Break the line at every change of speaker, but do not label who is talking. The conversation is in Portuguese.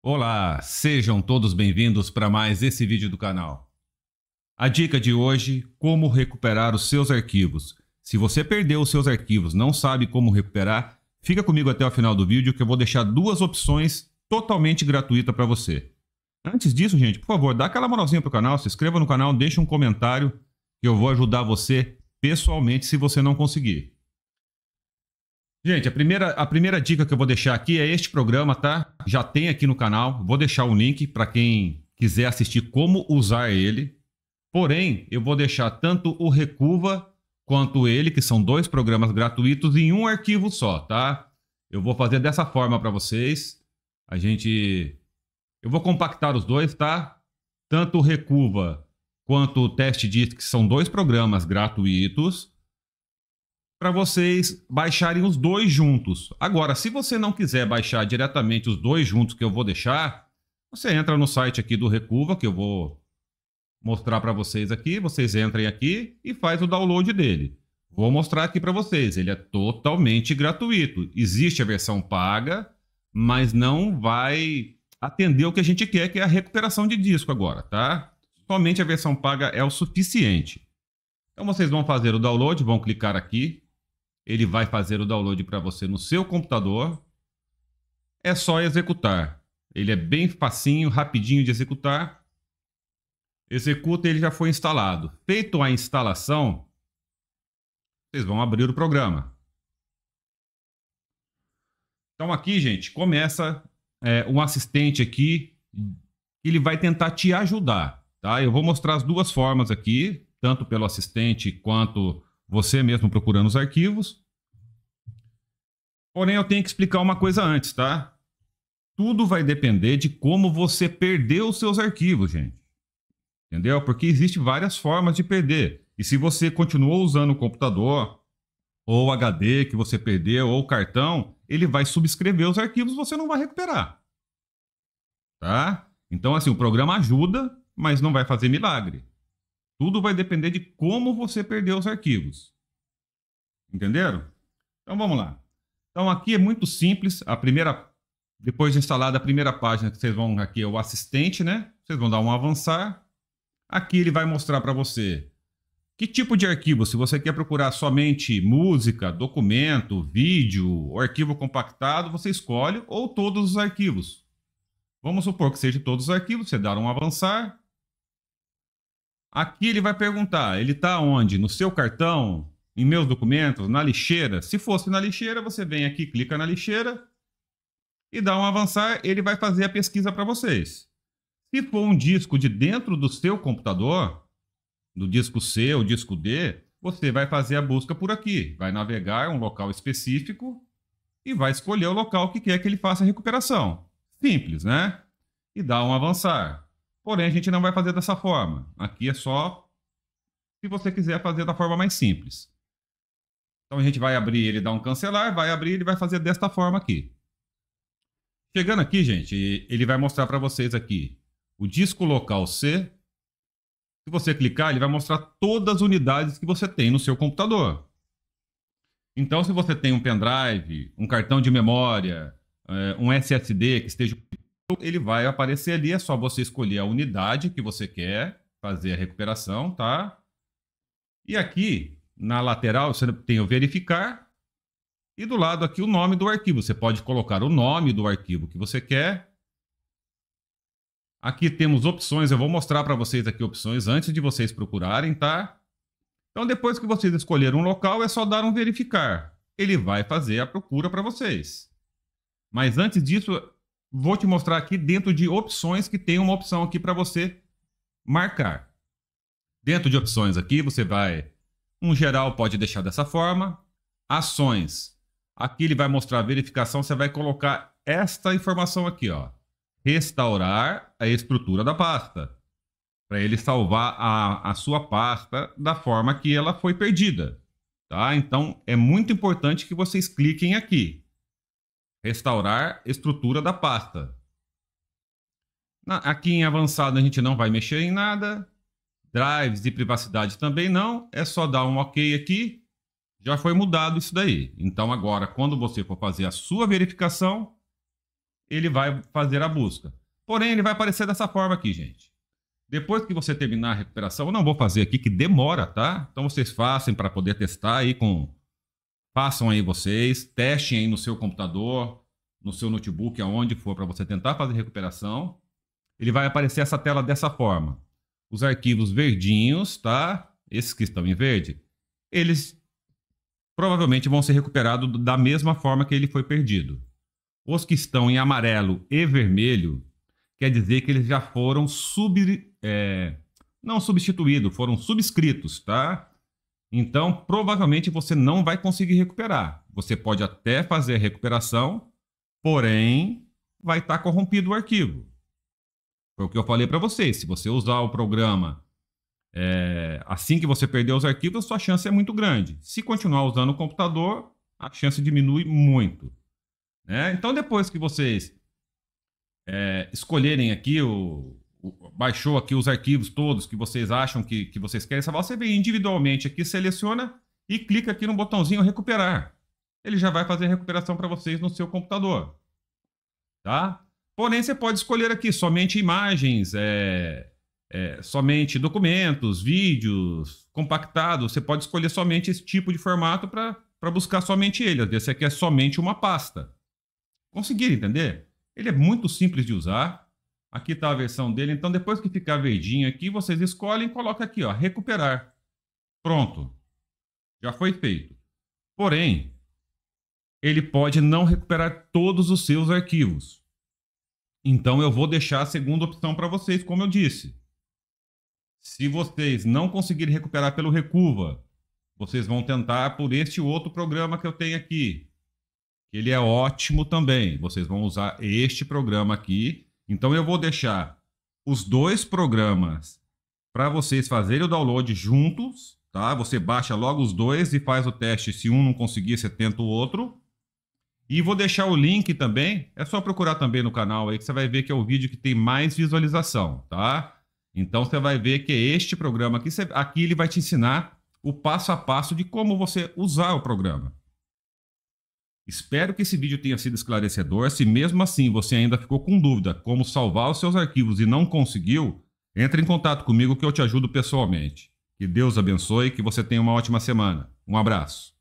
Olá, sejam todos bem-vindos para mais esse vídeo do canal. A dica de hoje, como recuperar os seus arquivos. Se você perdeu os seus arquivos, não sabe como recuperar, fica comigo até o final do vídeo que eu vou deixar duas opções totalmente gratuitas para você. Antes disso, gente, por favor, dá aquela moralzinha pro canal, se inscreva no canal, deixa um comentário que eu vou ajudar você pessoalmente se você não conseguir. Gente, a primeira, a primeira dica que eu vou deixar aqui é este programa, tá? Já tem aqui no canal. Vou deixar o link para quem quiser assistir como usar ele. Porém, eu vou deixar tanto o Recuva quanto ele, que são dois programas gratuitos, em um arquivo só, tá? Eu vou fazer dessa forma para vocês. A gente. Eu vou compactar os dois, tá? Tanto o Recuva quanto o Teste Disk, que são dois programas gratuitos para vocês baixarem os dois juntos. Agora, se você não quiser baixar diretamente os dois juntos que eu vou deixar, você entra no site aqui do Recuva, que eu vou mostrar para vocês aqui. Vocês entrem aqui e faz o download dele. Vou mostrar aqui para vocês, ele é totalmente gratuito. Existe a versão paga, mas não vai atender o que a gente quer, que é a recuperação de disco agora, tá? Somente a versão paga é o suficiente. Então vocês vão fazer o download, vão clicar aqui, ele vai fazer o download para você no seu computador. É só executar. Ele é bem facinho, rapidinho de executar. Executa, ele já foi instalado. Feito a instalação, vocês vão abrir o programa. Então aqui, gente, começa é, um assistente aqui, ele vai tentar te ajudar, tá? Eu vou mostrar as duas formas aqui, tanto pelo assistente quanto você mesmo procurando os arquivos. Porém, eu tenho que explicar uma coisa antes, tá? Tudo vai depender de como você perdeu os seus arquivos, gente. Entendeu? Porque existe várias formas de perder. E se você continuou usando o computador, ou HD que você perdeu, ou cartão, ele vai subscrever os arquivos, você não vai recuperar. Tá? Então, assim, o programa ajuda, mas não vai fazer milagre. Tudo vai depender de como você perdeu os arquivos. Entenderam? Então vamos lá. Então aqui é muito simples. A primeira, depois de instalada a primeira página que vocês vão aqui é o assistente, né? Vocês vão dar um avançar. Aqui ele vai mostrar para você que tipo de arquivo. Se você quer procurar somente música, documento, vídeo, arquivo compactado, você escolhe ou todos os arquivos. Vamos supor que seja todos os arquivos. Você dá um avançar. Aqui ele vai perguntar: ele está onde? No seu cartão? Em meus documentos? Na lixeira? Se fosse na lixeira, você vem aqui, clica na lixeira e dá um avançar. Ele vai fazer a pesquisa para vocês. Se for um disco de dentro do seu computador, do disco C ou disco D, você vai fazer a busca por aqui. Vai navegar um local específico e vai escolher o local que quer que ele faça a recuperação. Simples, né? E dá um avançar. Porém, a gente não vai fazer dessa forma. Aqui é só se você quiser fazer da forma mais simples. Então a gente vai abrir, ele dá um cancelar, vai abrir, ele vai fazer desta forma aqui. Chegando aqui, gente, ele vai mostrar para vocês aqui o disco local C. Se você clicar, ele vai mostrar todas as unidades que você tem no seu computador. Então, se você tem um pendrive, um cartão de memória, eh, um SSD que esteja ele vai aparecer ali. É só você escolher a unidade que você quer fazer a recuperação, tá? E aqui na lateral você tem o verificar e do lado aqui o nome do arquivo. Você pode colocar o nome do arquivo que você quer. Aqui temos opções, eu vou mostrar para vocês aqui opções antes de vocês procurarem, tá? Então depois que vocês escolheram um local, é só dar um verificar. Ele vai fazer a procura para vocês. Mas antes disso, Vou te mostrar aqui dentro de opções que tem uma opção aqui para você marcar. Dentro de opções aqui, você vai... Um geral pode deixar dessa forma. Ações. Aqui ele vai mostrar a verificação. Você vai colocar esta informação aqui, ó. Restaurar a estrutura da pasta. Para ele salvar a, a sua pasta da forma que ela foi perdida. Tá? Então, é muito importante que vocês cliquem aqui restaurar estrutura da pasta. Na, aqui em avançado a gente não vai mexer em nada. Drives e privacidade também não. É só dar um OK aqui. Já foi mudado isso daí. Então agora, quando você for fazer a sua verificação, ele vai fazer a busca. Porém, ele vai aparecer dessa forma aqui, gente. Depois que você terminar a recuperação, eu não vou fazer aqui, que demora, tá? Então vocês façam para poder testar aí com Façam aí vocês, testem aí no seu computador, no seu notebook, aonde for, para você tentar fazer recuperação. Ele vai aparecer essa tela dessa forma. Os arquivos verdinhos, tá? Esses que estão em verde, eles provavelmente vão ser recuperados da mesma forma que ele foi perdido. Os que estão em amarelo e vermelho, quer dizer que eles já foram sub, é, não substituídos, foram subscritos, tá? Então, provavelmente você não vai conseguir recuperar. Você pode até fazer a recuperação, porém, vai estar tá corrompido o arquivo. Foi o que eu falei para vocês. Se você usar o programa é, assim que você perder os arquivos, sua chance é muito grande. Se continuar usando o computador, a chance diminui muito. Né? Então, depois que vocês é, escolherem aqui o, baixou aqui os arquivos todos que vocês acham que, que vocês querem salvar, você vem individualmente aqui, seleciona e clica aqui no botãozinho recuperar. Ele já vai fazer a recuperação para vocês no seu computador. Tá? Porém, você pode escolher aqui somente imagens, é, é, somente documentos, vídeos, compactados. Você pode escolher somente esse tipo de formato para buscar somente ele. esse aqui é somente uma pasta. Conseguir entender? Ele é muito simples de usar Aqui está a versão dele. Então, depois que ficar verdinho aqui, vocês escolhem e colocam aqui, ó, recuperar. Pronto. Já foi feito. Porém, ele pode não recuperar todos os seus arquivos. Então, eu vou deixar a segunda opção para vocês, como eu disse. Se vocês não conseguirem recuperar pelo Recuva, vocês vão tentar por este outro programa que eu tenho aqui. Ele é ótimo também. Vocês vão usar este programa aqui então eu vou deixar os dois programas para vocês fazerem o download juntos, tá? Você baixa logo os dois e faz o teste. Se um não conseguir, você tenta o outro. E vou deixar o link também. É só procurar também no canal aí que você vai ver que é o vídeo que tem mais visualização, tá? Então você vai ver que é este programa aqui, aqui ele vai te ensinar o passo a passo de como você usar o programa. Espero que esse vídeo tenha sido esclarecedor. Se mesmo assim você ainda ficou com dúvida como salvar os seus arquivos e não conseguiu, entre em contato comigo que eu te ajudo pessoalmente. Que Deus abençoe e que você tenha uma ótima semana. Um abraço.